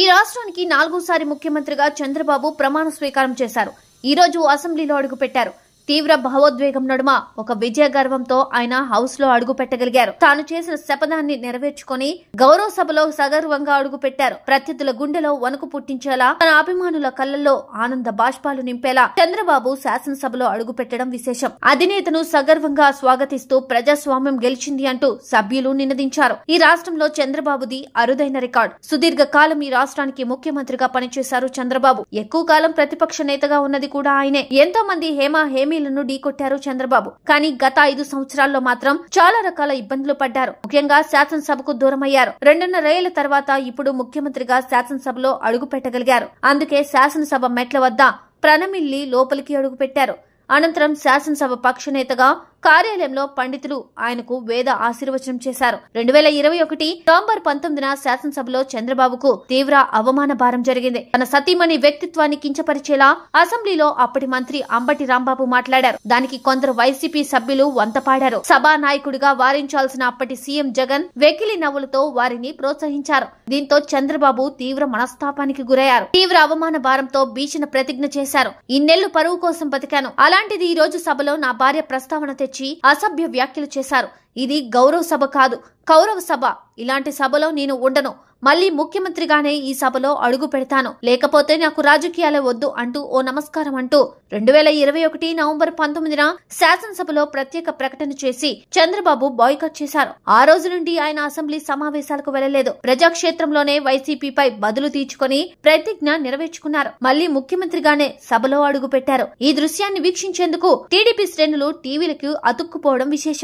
ఈ రాష్ట్రానికి నాలుగోసారి ముఖ్యమంత్రిగా చంద్రబాబు ప్రమాణ స్వీకారం చేశారు ఈ రోజు అసెంబ్లీలో అడుగుపెట్టారు తీవ్ర భావోద్వేగం నడుమ ఒక విజయ గర్వంతో ఆయన హౌస్ లో అడుగు పెట్టగలిగారు తాను చేసిన శపథాన్ని నెరవేర్చుకుని గౌరవ సభలో సగర్వంగా అడుగు పెట్టారు ప్రత్యర్థుల గుండెలో వణుకు పుట్టించేలా తన అభిమానుల కళ్ళల్లో ఆనంద బాష్పాలు నింపేలా చంద్రబాబు శాసనసభలో అడుగు పెట్టడం విశేషం అధినేతను సగర్వంగా స్వాగతిస్తూ ప్రజాస్వామ్యం గెలిచింది అంటూ సభ్యులు నినదించారు ఈ రాష్ట్రంలో చంద్రబాబుది అరుదైన రికార్డు సుదీర్ఘ కాలం ఈ రాష్ట్రానికి ముఖ్యమంత్రిగా పనిచేశారు చంద్రబాబు ఎక్కువ కాలం ప్రతిపక్ష నేతగా ఉన్నది కూడా ఆయనే ఎంతో మంది హేమా హేమి హామీలను ఢీకొట్టారు చంద్రబాబు కానీ గత ఐదు సంవత్సరాల్లో మాత్రం చాలా రకాల ఇబ్బందులు పడ్డారు ముఖ్యంగా శాసనసభకు దూరమయ్యారు రెండున్నరేళ్ల తర్వాత ఇప్పుడు ముఖ్యమంత్రిగా శాసనసభలో అడుగు పెట్టగలిగారు అందుకే శాసనసభ మెట్ల వద్ద ప్రణమిల్లి లోపలికి అడుగుపెట్టారు అనంతరం శాసనసభ పక్షనేతగా కార్యాలయంలో పండితులు ఆయనకు వేద ఆశీర్వచనం చేశారు రెండు వేల ఇరవై ఒకటి నవంబర్ పంతొమ్మిదిన శాసనసభలో చంద్రబాబుకు తీవ్ర అవమాన భారం జరిగింది తన సతీమణి వ్యక్తిత్వాన్ని కించపరిచేలా అసెంబ్లీలో అప్పటి మంత్రి అంబటి రాంబాబు మాట్లాడారు దానికి కొందరు వైసీపీ సభ్యులు వంతపాడారు సభా నాయకుడిగా వారించాల్సిన అప్పటి సీఎం జగన్ వెకిలి నవ్వులతో వారిని ప్రోత్సహించారు దీంతో చంద్రబాబు తీవ్ర మనస్తాపానికి గురయ్యారు తీవ్ర అవమాన భారంతో భీషణ ప్రతిజ్ఞ చేశారు ఇన్నెళ్లు పరువు కోసం బతికాను అలా అలాంటిది ఈ రోజు సభలో నా భార్య ప్రస్తావన తెచ్చి అసభ్య వ్యాఖ్యలు చేశారు ఇది గౌరవ సభ కాదు కౌరవ సభ ఇలాంటి సభలో నేను ఉండను మళ్లీ ముఖ్యమంత్రిగానే ఈ సభలో అడుగు పెడతాను లేకపోతే నాకు రాజకీయాలే వద్దు అంటూ ఓ నమస్కారం అంటూ రెండు వేల ఇరవై ఒకటి నవంబర్ పంతొమ్మిదిన శాసనసభలో ప్రత్యేక ప్రకటన చేసి చంద్రబాబు బాయ్కట్ చేశారు ఆ రోజు నుండి ఆయన అసెంబ్లీ సమావేశాలకు వెళ్లలేదు ప్రజాక్షేత్రంలోనే వైసీపీపై బదులు తీర్చుకొని ప్రతిజ్ఞ నెరవేర్చుకున్నారు మళ్లీ ముఖ్యమంత్రిగానే సభలో అడుగు పెట్టారు ఈ దృశ్యాన్ని వీక్షించేందుకు టీడీపీ శ్రేణులు టీవీలకు అతుక్కుపోవడం విశేషం